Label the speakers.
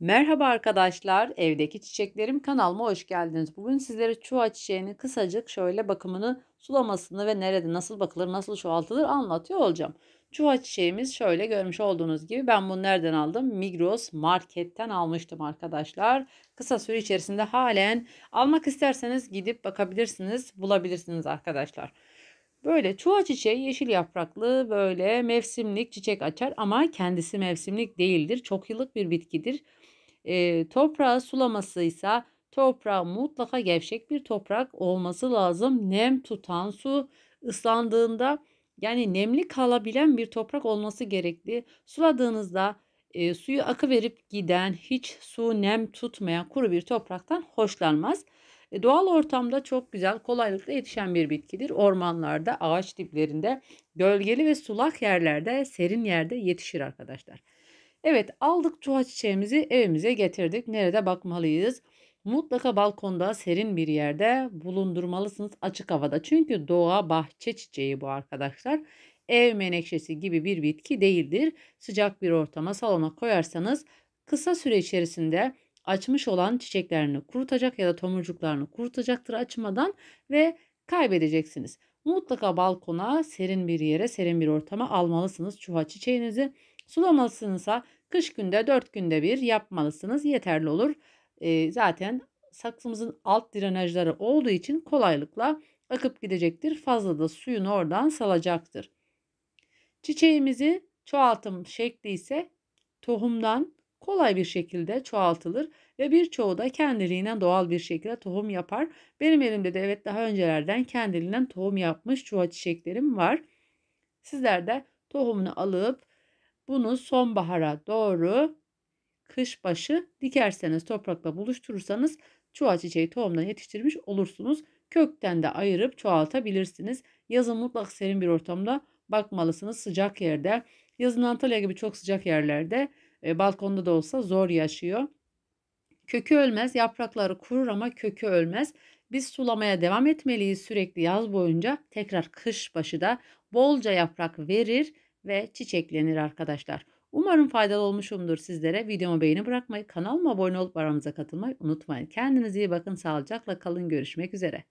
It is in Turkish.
Speaker 1: Merhaba arkadaşlar, evdeki çiçeklerim kanalıma hoş geldiniz. Bugün sizlere çuha çiçeğinin kısacık şöyle bakımını, sulamasını ve nerede nasıl bakılır, nasıl çoğaltılır anlatıyor olacağım. Çuha çiçeğimiz şöyle görmüş olduğunuz gibi ben bunu nereden aldım? Migros marketten almıştım arkadaşlar. Kısa süre içerisinde halen almak isterseniz gidip bakabilirsiniz, bulabilirsiniz arkadaşlar. Böyle çuha çiçeği yeşil yapraklı böyle mevsimlik çiçek açar ama kendisi mevsimlik değildir. Çok yıllık bir bitkidir. E, toprağı sulaması ise toprağı mutlaka gevşek bir toprak olması lazım. Nem tutan su ıslandığında yani nemli kalabilen bir toprak olması gerekli. Suladığınızda e, suyu akı verip giden hiç su nem tutmayan kuru bir topraktan hoşlanmaz. E, doğal ortamda çok güzel kolaylıkla yetişen bir bitkidir. Ormanlarda, ağaç diplerinde, gölgeli ve sulak yerlerde, serin yerde yetişir arkadaşlar. Evet aldık çuha çiçeğimizi evimize getirdik. Nerede bakmalıyız? Mutlaka balkonda serin bir yerde bulundurmalısınız açık havada. Çünkü doğa bahçe çiçeği bu arkadaşlar. Ev menekşesi gibi bir bitki değildir. Sıcak bir ortama salona koyarsanız kısa süre içerisinde açmış olan çiçeklerini kurutacak ya da tomurcuklarını kurutacaktır açmadan ve kaybedeceksiniz. Mutlaka balkona serin bir yere serin bir ortama almalısınız çuha çiçeğinizi. Sulamalısınızsa kış günde 4 günde bir yapmalısınız yeterli olur. E, zaten saksımızın alt drenajları olduğu için kolaylıkla akıp gidecektir. Fazla da suyunu oradan salacaktır. Çiçeğimizi çoğaltım şekli ise tohumdan kolay bir şekilde çoğaltılır ve birçoğu da kendiliğinden doğal bir şekilde tohum yapar. Benim elimde de evet daha öncelerden kendiliğinden tohum yapmış çuva çiçeklerim var. Sizler de tohumunu alıp bunu sonbahara doğru kış başı dikerseniz toprakla buluşturursanız çuva çiçeği tohumdan yetiştirmiş olursunuz. Kökten de ayırıp çoğaltabilirsiniz. Yazın mutlak serin bir ortamda bakmalısınız sıcak yerde. Yazın Antalya gibi çok sıcak yerlerde e, balkonda da olsa zor yaşıyor. Kökü ölmez, yaprakları kurur ama kökü ölmez. Biz sulamaya devam etmeliyiz sürekli yaz boyunca. Tekrar kış başı da bolca yaprak verir ve çiçeklenir arkadaşlar. Umarım faydalı olmuşumdur sizlere. Videoma beğeni bırakmayı, kanalıma abone olup aramıza katılmayı unutmayın. Kendinize iyi bakın, sağlıcakla kalın. Görüşmek üzere.